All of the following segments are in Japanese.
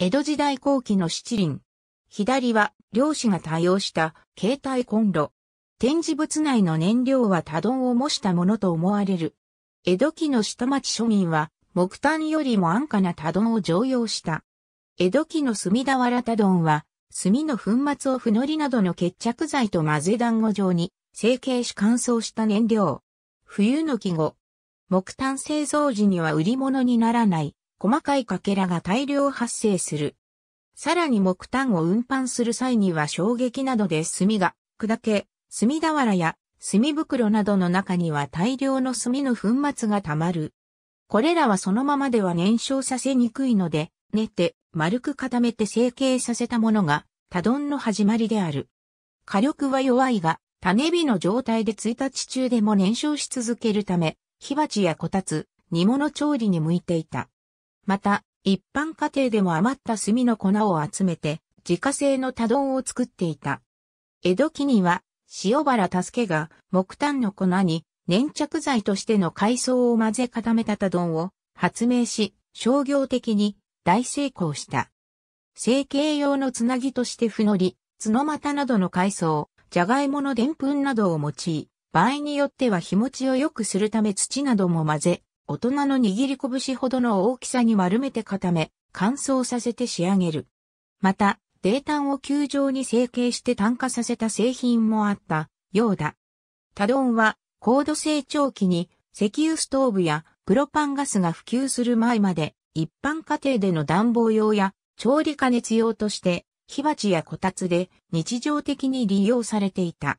江戸時代後期の七輪。左は、漁師が多用した携帯コンロ。展示物内の燃料は多丼を模したものと思われる。江戸期の下町庶民は、木炭よりも安価な多丼を常用した。江戸期の炭原多丼は、炭の粉末をふのりなどの決着剤と混ぜ団子状に、成形し乾燥した燃料。冬の季語。木炭製造時には売り物にならない。細かい欠片が大量発生する。さらに木炭を運搬する際には衝撃などで炭が砕け、炭俵や炭袋などの中には大量の炭の粉末が溜まる。これらはそのままでは燃焼させにくいので、練って丸く固めて成形させたものが多丼の始まりである。火力は弱いが、種火の状態で1日中でも燃焼し続けるため、火鉢やこたつ、煮物調理に向いていた。また、一般家庭でも余った炭の粉を集めて、自家製の多動を作っていた。江戸期には、塩原助が木炭の粉に粘着剤としての海藻を混ぜ固めた多動を発明し、商業的に大成功した。成形用のつなぎとしてふのり、角ノなどの海藻、じゃがいものでんぷんなどを用い、場合によっては日持ちを良くするため土なども混ぜ、大人の握り拳ほどの大きさに丸めて固め、乾燥させて仕上げる。また、泥炭を球状に成形して炭化させた製品もあったようだ。タドンは高度成長期に石油ストーブやプロパンガスが普及する前まで一般家庭での暖房用や調理加熱用として火鉢やこたつで日常的に利用されていた。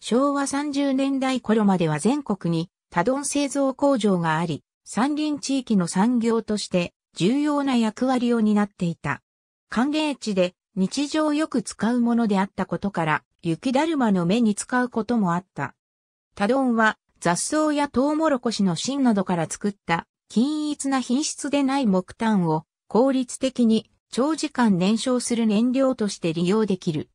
昭和30年代頃までは全国に多ン製造工場があり、山林地域の産業として重要な役割を担っていた。歓迎地で日常よく使うものであったことから、雪だるまの目に使うこともあった。多ンは雑草やトウモロコシの芯などから作った均一な品質でない木炭を効率的に長時間燃焼する燃料として利用できる。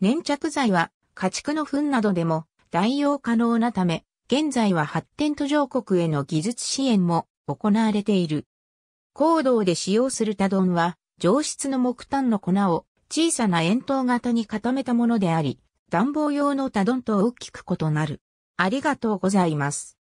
粘着剤は家畜の糞などでも代用可能なため、現在は発展途上国への技術支援も行われている。行動で使用するド丼は、上質の木炭の粉を小さな円筒型に固めたものであり、暖房用のド丼と大きく異なる。ありがとうございます。